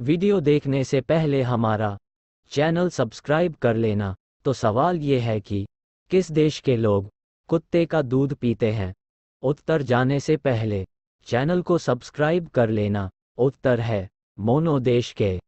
video देखने से पहले हमारा चैनल सब्सक्राइब कर लेना तो सवाल ये है कि किस देश के लोग कुत्ते का दूध पीते हैं उत्तर जाने से पहले चैनल को सब्सक्राइब कर लेना उत्तर है मोनो देश के